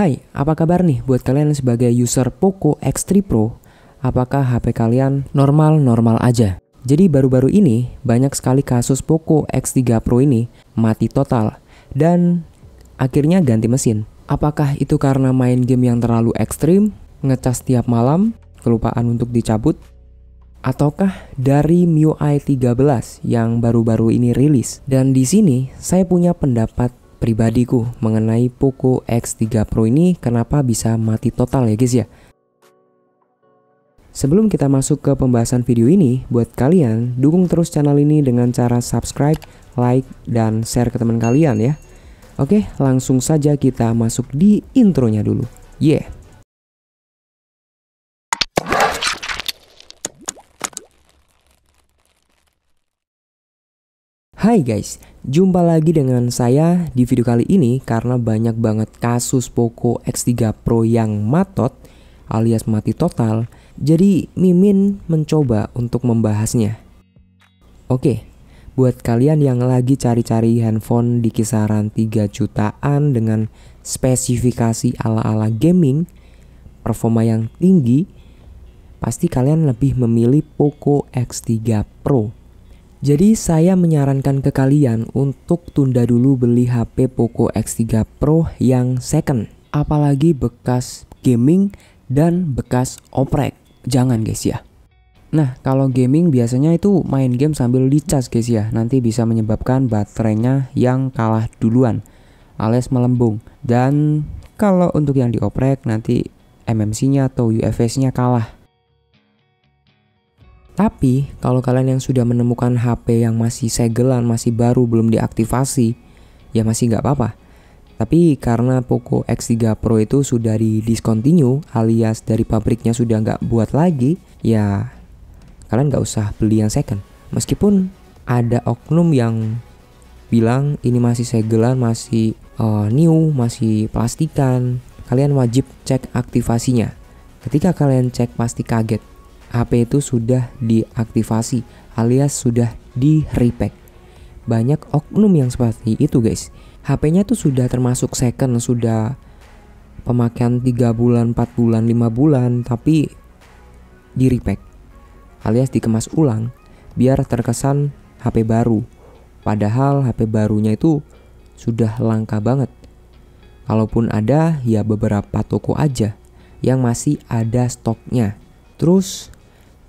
Hai, apa kabar nih buat kalian sebagai user Poco X3 Pro? Apakah HP kalian normal-normal aja? Jadi baru-baru ini banyak sekali kasus Poco X3 Pro ini mati total dan akhirnya ganti mesin. Apakah itu karena main game yang terlalu ekstrim, ngecas tiap malam, kelupaan untuk dicabut? Ataukah dari MIUI 13 yang baru-baru ini rilis? Dan di sini saya punya pendapat pribadiku mengenai Poco X3 Pro ini kenapa bisa mati total ya guys ya. Sebelum kita masuk ke pembahasan video ini, buat kalian dukung terus channel ini dengan cara subscribe, like, dan share ke teman kalian ya. Oke, langsung saja kita masuk di intronya dulu. Yeah. Hai guys, jumpa lagi dengan saya di video kali ini karena banyak banget kasus Poco X3 Pro yang matot alias mati total. Jadi Mimin mencoba untuk membahasnya. Oke, buat kalian yang lagi cari-cari handphone di kisaran 3 jutaan dengan spesifikasi ala-ala gaming, performa yang tinggi, pasti kalian lebih memilih Poco X3 Pro jadi saya menyarankan ke kalian untuk tunda dulu beli HP Poco X3 Pro yang second. Apalagi bekas gaming dan bekas oprek. Jangan guys ya. Nah, kalau gaming biasanya itu main game sambil dicas guys ya. Nanti bisa menyebabkan baterainya yang kalah duluan alias melembung. Dan kalau untuk yang dioprek nanti MMC-nya atau UFS-nya kalah tapi kalau kalian yang sudah menemukan HP yang masih segelan, masih baru, belum diaktifasi, ya masih nggak apa-apa. Tapi karena Poco X3 Pro itu sudah di discontinue alias dari pabriknya sudah nggak buat lagi, ya kalian nggak usah beli yang second. Meskipun ada oknum yang bilang ini masih segelan, masih uh, new, masih plastikan, kalian wajib cek aktivasinya. Ketika kalian cek pasti kaget, HP itu sudah diaktifasi alias sudah di repack. Banyak oknum yang seperti itu guys. HP-nya tuh sudah termasuk second, sudah pemakaian 3 bulan, 4 bulan, 5 bulan, tapi di repack alias dikemas ulang biar terkesan HP baru. Padahal HP barunya itu sudah langka banget. Kalaupun ada, ya beberapa toko aja yang masih ada stoknya. Terus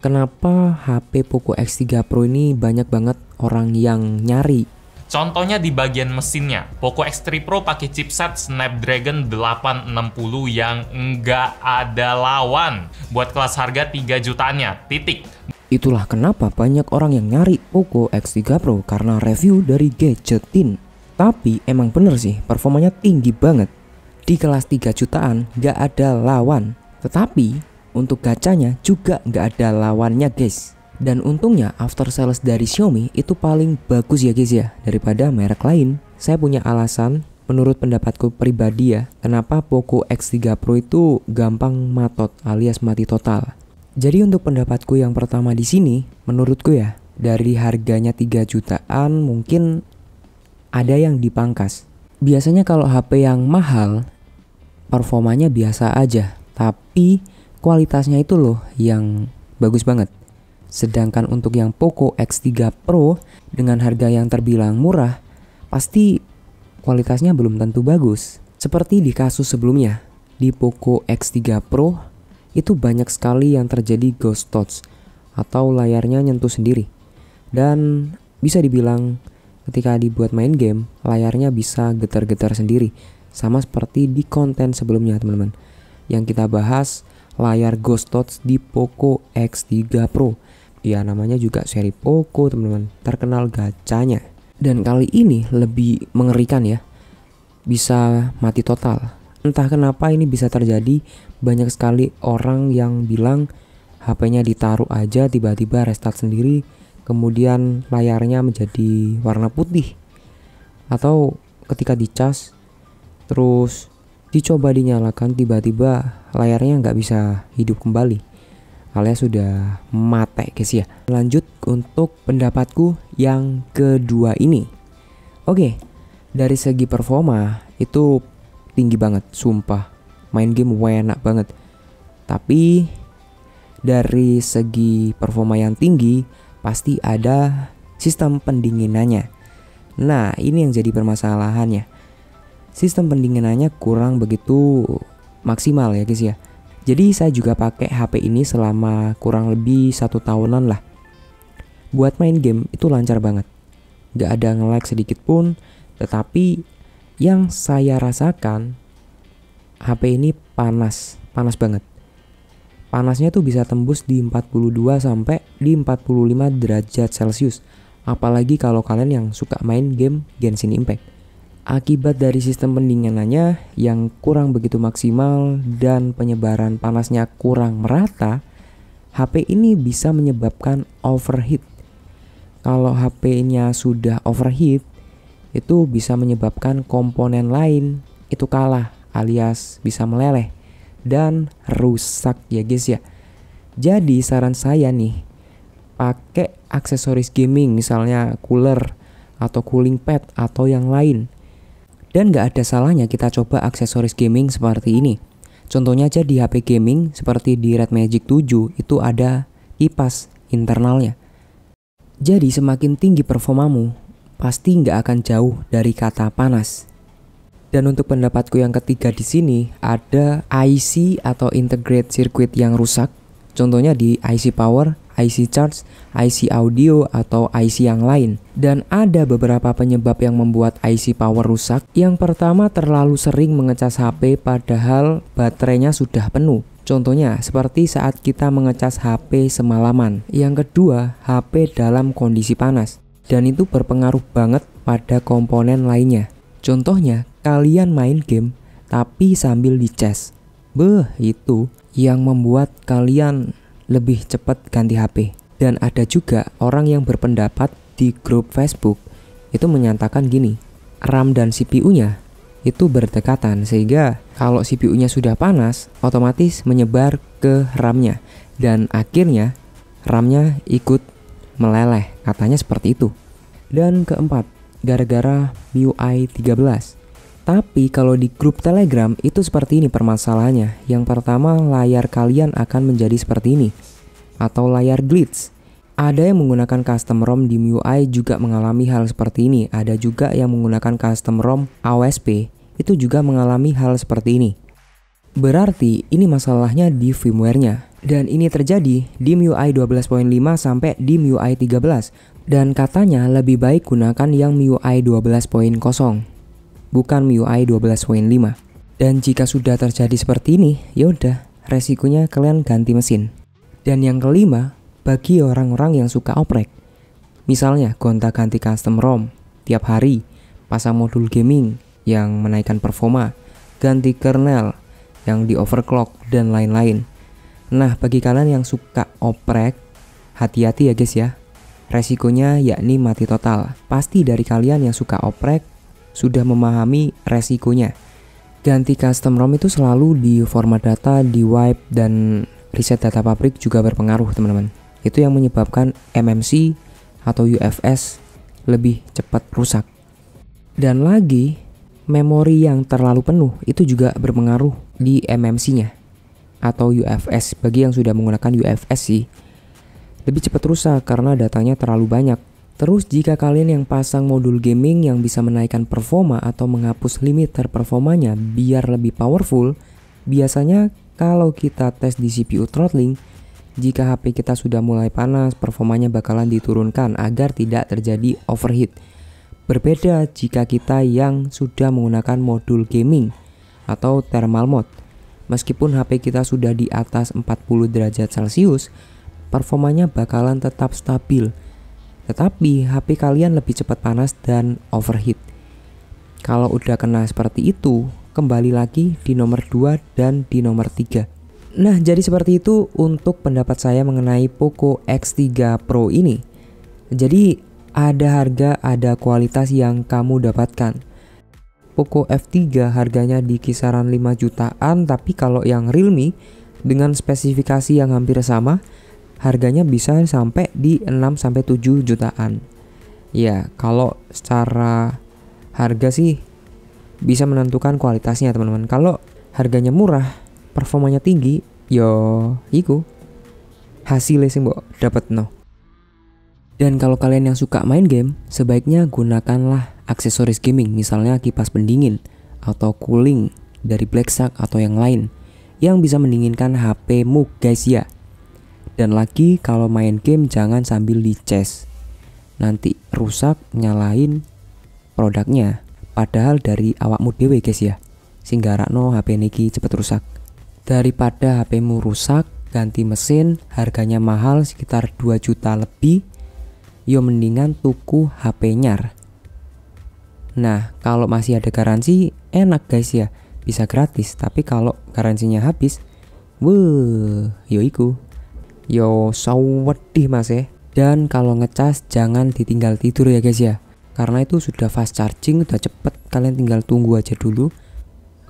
kenapa HP Poco X3 Pro ini banyak banget orang yang nyari. Contohnya di bagian mesinnya, Poco X3 Pro pakai chipset Snapdragon 860 yang nggak ada lawan buat kelas harga 3 jutaannya, titik. Itulah kenapa banyak orang yang nyari Poco X3 Pro karena review dari Gadgetin. Tapi emang bener sih, performanya tinggi banget. Di kelas 3 jutaan nggak ada lawan. Tetapi untuk gacanya juga nggak ada lawannya guys. Dan untungnya after sales dari Xiaomi itu paling bagus ya guys ya daripada merek lain. Saya punya alasan menurut pendapatku pribadi ya, kenapa Poco X3 Pro itu gampang matot alias mati total. Jadi untuk pendapatku yang pertama di sini, menurutku ya, dari harganya 3 jutaan mungkin ada yang dipangkas. Biasanya kalau HP yang mahal performanya biasa aja, tapi kualitasnya itu loh yang bagus banget. Sedangkan untuk yang Poco X3 Pro dengan harga yang terbilang murah, pasti kualitasnya belum tentu bagus. Seperti di kasus sebelumnya, di Poco X3 Pro itu banyak sekali yang terjadi ghost touch atau layarnya nyentuh sendiri. Dan bisa dibilang ketika dibuat main game, layarnya bisa getar-getar sendiri. Sama seperti di konten sebelumnya teman-teman. Yang kita bahas layar Ghost Touch di Poco X3 Pro. Ya namanya juga seri Poco teman-teman, terkenal gacanya. Dan kali ini lebih mengerikan ya, bisa mati total. Entah kenapa ini bisa terjadi, banyak sekali orang yang bilang HP-nya ditaruh aja tiba-tiba restart sendiri, kemudian layarnya menjadi warna putih. Atau ketika dicas terus Dicoba dinyalakan tiba-tiba layarnya nggak bisa hidup kembali alias sudah mate guys ya. Lanjut untuk pendapatku yang kedua ini. Oke, dari segi performa itu tinggi banget, sumpah. Main game enak banget. Tapi dari segi performa yang tinggi pasti ada sistem pendinginannya. Nah, ini yang jadi permasalahannya sistem pendinginannya kurang begitu maksimal ya guys ya. Jadi saya juga pakai HP ini selama kurang lebih satu tahunan lah. Buat main game itu lancar banget. nggak ada nge-lag sedikit pun, tetapi yang saya rasakan HP ini panas, panas banget. Panasnya tuh bisa tembus di 42 sampai di 45 derajat Celcius. Apalagi kalau kalian yang suka main game Genshin Impact akibat dari sistem pendinginannya yang kurang begitu maksimal dan penyebaran panasnya kurang merata, HP ini bisa menyebabkan overheat. Kalau HP-nya sudah overheat, itu bisa menyebabkan komponen lain itu kalah alias bisa meleleh dan rusak ya guys ya. Jadi saran saya nih, pakai aksesoris gaming misalnya cooler atau cooling pad atau yang lain dan nggak ada salahnya kita coba aksesoris gaming seperti ini. Contohnya aja di HP gaming seperti di Red Magic 7 itu ada kipas internalnya. Jadi semakin tinggi performamu, pasti nggak akan jauh dari kata panas. Dan untuk pendapatku yang ketiga di sini ada IC atau integrated circuit yang rusak. Contohnya di IC power IC charge, IC audio, atau IC yang lain. Dan ada beberapa penyebab yang membuat IC power rusak. Yang pertama terlalu sering mengecas HP padahal baterainya sudah penuh. Contohnya seperti saat kita mengecas HP semalaman. Yang kedua, HP dalam kondisi panas. Dan itu berpengaruh banget pada komponen lainnya. Contohnya, kalian main game tapi sambil dicas. Beh, itu yang membuat kalian lebih cepat ganti HP. Dan ada juga orang yang berpendapat di grup Facebook itu menyatakan gini, RAM dan CPU-nya itu berdekatan sehingga kalau CPU-nya sudah panas, otomatis menyebar ke RAM-nya dan akhirnya RAM-nya ikut meleleh, katanya seperti itu. Dan keempat, gara-gara MIUI 13 tapi kalau di grup Telegram itu seperti ini permasalahannya. Yang pertama, layar kalian akan menjadi seperti ini atau layar glitch. Ada yang menggunakan custom ROM di MIUI juga mengalami hal seperti ini. Ada juga yang menggunakan custom ROM AOSP itu juga mengalami hal seperti ini. Berarti ini masalahnya di firmware-nya. Dan ini terjadi di MIUI 12.5 sampai di MIUI 13. Dan katanya lebih baik gunakan yang MIUI 12.0 bukan MIUI 12 Dan jika sudah terjadi seperti ini, yaudah, resikonya kalian ganti mesin. Dan yang kelima, bagi orang-orang yang suka oprek. Misalnya, gonta-ganti custom ROM tiap hari, pasang modul gaming yang menaikkan performa, ganti kernel yang di overclock, dan lain-lain. Nah, bagi kalian yang suka oprek, hati-hati ya guys ya. Resikonya yakni mati total. Pasti dari kalian yang suka oprek sudah memahami resikonya. Ganti custom ROM itu selalu di format data, di wipe, dan reset data pabrik juga berpengaruh teman-teman. Itu yang menyebabkan MMC atau UFS lebih cepat rusak. Dan lagi, memori yang terlalu penuh itu juga berpengaruh di MMC-nya atau UFS bagi yang sudah menggunakan UFS sih. Lebih cepat rusak karena datanya terlalu banyak Terus jika kalian yang pasang modul gaming yang bisa menaikkan performa atau menghapus limiter performanya biar lebih powerful, biasanya kalau kita tes di CPU throttling, jika HP kita sudah mulai panas, performanya bakalan diturunkan agar tidak terjadi overheat. Berbeda jika kita yang sudah menggunakan modul gaming atau thermal mode. Meskipun HP kita sudah di atas 40 derajat Celcius, performanya bakalan tetap stabil tetapi HP kalian lebih cepat panas dan overheat. Kalau udah kena seperti itu, kembali lagi di nomor 2 dan di nomor 3. Nah, jadi seperti itu untuk pendapat saya mengenai Poco X3 Pro ini. Jadi, ada harga, ada kualitas yang kamu dapatkan. Poco F3 harganya di kisaran 5 jutaan, tapi kalau yang Realme dengan spesifikasi yang hampir sama, harganya bisa sampai di 6 sampai 7 jutaan. Ya, kalau secara harga sih bisa menentukan kualitasnya, teman-teman. Kalau harganya murah, performanya tinggi, yo iku hasilnya sih mbok dapat no. Dan kalau kalian yang suka main game, sebaiknya gunakanlah aksesoris gaming, misalnya kipas pendingin atau cooling dari Black Shark atau yang lain yang bisa mendinginkan HP-mu guys ya. Dan lagi kalau main game jangan sambil di chest. Nanti rusak nyalain produknya. Padahal dari awakmu dewe guys ya. sehingga rakno HP niki cepet rusak. Daripada HPmu rusak, ganti mesin, harganya mahal sekitar 2 juta lebih, yo mendingan tuku HP nyar. Nah, kalau masih ada garansi, enak guys ya, bisa gratis. Tapi kalau garansinya habis, wuh, yoiku. iku yo sawedih mas ya dan kalau ngecas jangan ditinggal tidur ya guys ya karena itu sudah fast charging udah cepet kalian tinggal tunggu aja dulu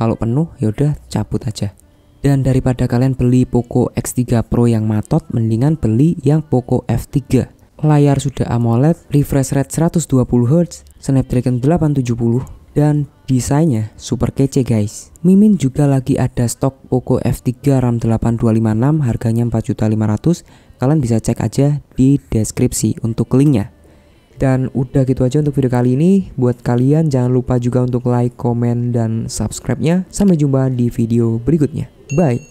kalau penuh ya udah cabut aja dan daripada kalian beli Poco X3 Pro yang matot mendingan beli yang Poco F3 layar sudah AMOLED refresh rate 120Hz Snapdragon 870 dan desainnya super kece guys. Mimin juga lagi ada stok Poco F3 RAM 8256 harganya 4.500. Kalian bisa cek aja di deskripsi untuk linknya. Dan udah gitu aja untuk video kali ini. Buat kalian jangan lupa juga untuk like, komen, dan subscribe-nya. Sampai jumpa di video berikutnya. Bye!